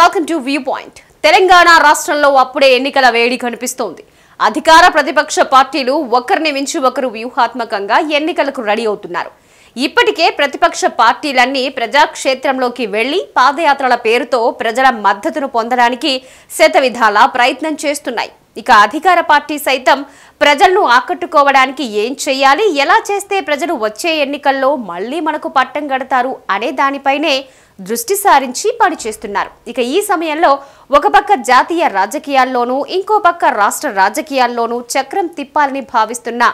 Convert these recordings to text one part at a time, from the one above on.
welcome to view point Telangana రాష్ట్రంలో అప్పుడే ఎన్నికల వేడి కనిపిస్తోంది అధికార ప్రతిపక్ష పార్టీలు ఒకరిని మించి ఒకరు వ్యూహాత్మకంగా ఎన్నికలకు రెడీ అవుతున్నారు ఇప్పటికే ప్రతిపక్ష పార్టీలన్నీ ప్రజాక్షేత్రంలోకి వెళ్లి పాదయాత్రల పేరుతో ప్రజల మద్దతును పొందడానికి శతవిధాల ప్రయత్నం చేస్తున్నాయి ఇక అధికార పార్టీ సైతం ప్రజలను ఆకట్టుకోవడానికి ఏం చేయాలి ఎలా చేస్తే ప్రజలు వచ్చే ఎన్నికల్లో మళ్లీ మనకు పట్టం గడతారు అనే దానిపైనే దృష్టి సారించి పనిచేస్తున్నారు ఇక ఈ సమయంలో ఒక పక్క జాతీయ రాజకీయాల్లోనూ ఇంకో పక్క రాష్ట్ర రాజకీయాల్లోనూ చక్రం తిప్పాలని భావిస్తున్న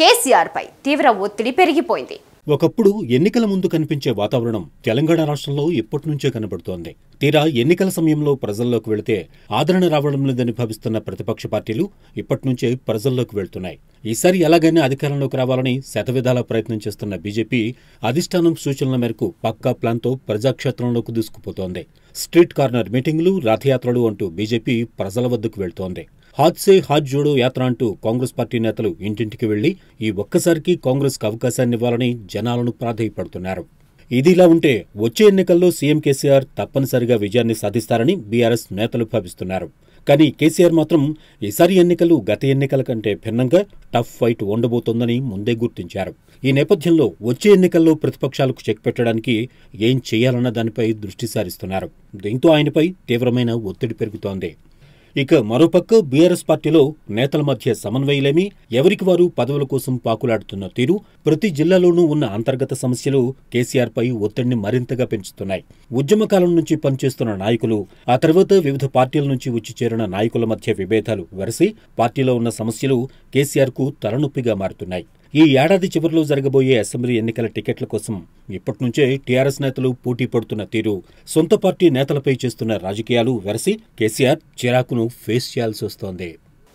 కేసీఆర్పై తీవ్ర ఒత్తిడి పెరిగిపోయింది ఒకప్పుడు ఎన్నికల ముందు కనిపించే వాతావరణం తెలంగాణ రాష్ట్రంలో ఇప్పటి నుంచే కనబడుతోంది తీరా ఎన్నికల సమయంలో ప్రజల్లోకి వెళితే ఆదరణ రావడం లేదని భావిస్తున్న ప్రతిపక్ష పార్టీలు ఇప్పటి నుంచే ప్రజల్లోకి వెళ్తున్నాయి ఈసారి ఎలాగైనా అధికారంలోకి రావాలని శతవిధాల ప్రయత్నం చేస్తున్న బీజేపీ అధిష్టానం సూచనల మేరకు పక్కా ప్లాన్తో ప్రజాక్షేత్రంలోకి దూసుకుపోతోంది స్ట్రీట్ కార్నర్ మీటింగ్లు రథయాత్రలు అంటూ బీజేపీ ప్రజల వద్దకు వెళ్తోంది సే హాత్ జోడో యాత్ర అంటూ కాంగ్రెస్ పార్టీ నేతలు ఇంటింటికి వెళ్లి ఈ ఒక్కసారికి కాంగ్రెస్కు అవకాశాన్నివ్వాలని జనాలను ప్రాధాయపడుతున్నారు ఇదిలా ఉంటే వచ్చే ఎన్నికల్లో సీఎం కేసీఆర్ తప్పనిసరిగా విజయాన్ని సాధిస్తారని బీఆర్ఎస్ నేతలు భావిస్తున్నారు కానీ కేసీఆర్ మాత్రం ఈసారి ఎన్నికలు గత ఎన్నికల కంటే భిన్నంగా టఫ్ ఫైట్ ఉండబోతోందని ముందే గుర్తించారు ఈ నేపథ్యంలో వచ్చే ఎన్నికల్లో ప్రతిపక్షాలకు చెక్ పెట్టడానికి ఏం చేయాలన్న దానిపై దృష్టి సారిస్తున్నారు దీంతో ఆయనపై తీవ్రమైన ఒత్తిడి పెరుగుతోంది ఇక మరోపక్క బీఆర్ఎస్ పార్టీలో నేతల మధ్య సమన్వయలేమి ఎవరికి వారు పదవుల కోసం పాకులాడుతున్న తీరు ప్రతి జిల్లాలోనూ ఉన్న అంతర్గత సమస్యలు కేసీఆర్ పై ఒత్తిడిని మరింతగా పెంచుతున్నాయి ఉద్యమకాలం నుంచి పనిచేస్తున్న నాయకులు ఆ తర్వాత వివిధ పార్టీల నుంచి వచ్చి చేరిన నాయకుల మధ్య విభేదాలు వెరసి పార్టీలో ఉన్న సమస్యలు కేసీఆర్కు తలనొప్పిగా మారుతున్నాయి ఈ ఏడాది చివరిలో జరగబోయే అసెంబ్లీ ఎన్నికల టికెట్ల కోసం ఇప్పటి నుంచే టీఆర్ఎస్ నేతలు పోటీ పడుతున్న తీరు సొంత పార్టీ నేతలపై చేస్తున్న రాజకీయాలు వెరసి కేసీఆర్ చిరాకును ఫేస్ చేయాల్సి వస్తోంది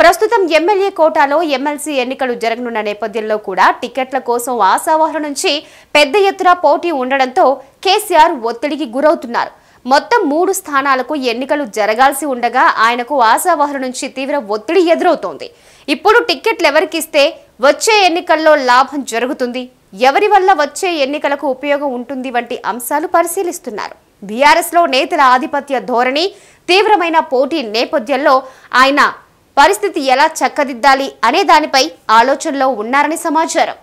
ప్రస్తుతం ఎమ్మెల్యే కోటాలో ఎమ్మెల్సీ ఎన్నికలు జరగనున్న నేపథ్యంలో కూడా టికెట్ల కోసం ఆశావాహుల నుంచి పెద్ద ఎత్తున పోటీ ఉండడంతో కేసీఆర్ ఒత్తిడికి గురవుతున్నారు మొత్తం మూడు స్థానాలకు ఎన్నికలు జరగాల్సి ఉండగా ఆయనకు ఆశావహుల నుంచి తీవ్ర ఒత్తిడి ఎదురవుతోంది ఇప్పుడు టిక్కెట్లు ఎవరికిస్తే వచ్చే ఎన్నికల్లో లాభం జరుగుతుంది ఎవరి వల్ల వచ్చే ఎన్నికలకు ఉపయోగం ఉంటుంది వంటి అంశాలు పరిశీలిస్తున్నారు బీఆర్ఎస్లో నేతల ఆధిపత్య ధోరణి తీవ్రమైన పోటీ నేపథ్యంలో ఆయన పరిస్థితి ఎలా చక్కదిద్దాలి అనే దానిపై ఆలోచనలో ఉన్నారని సమాచారం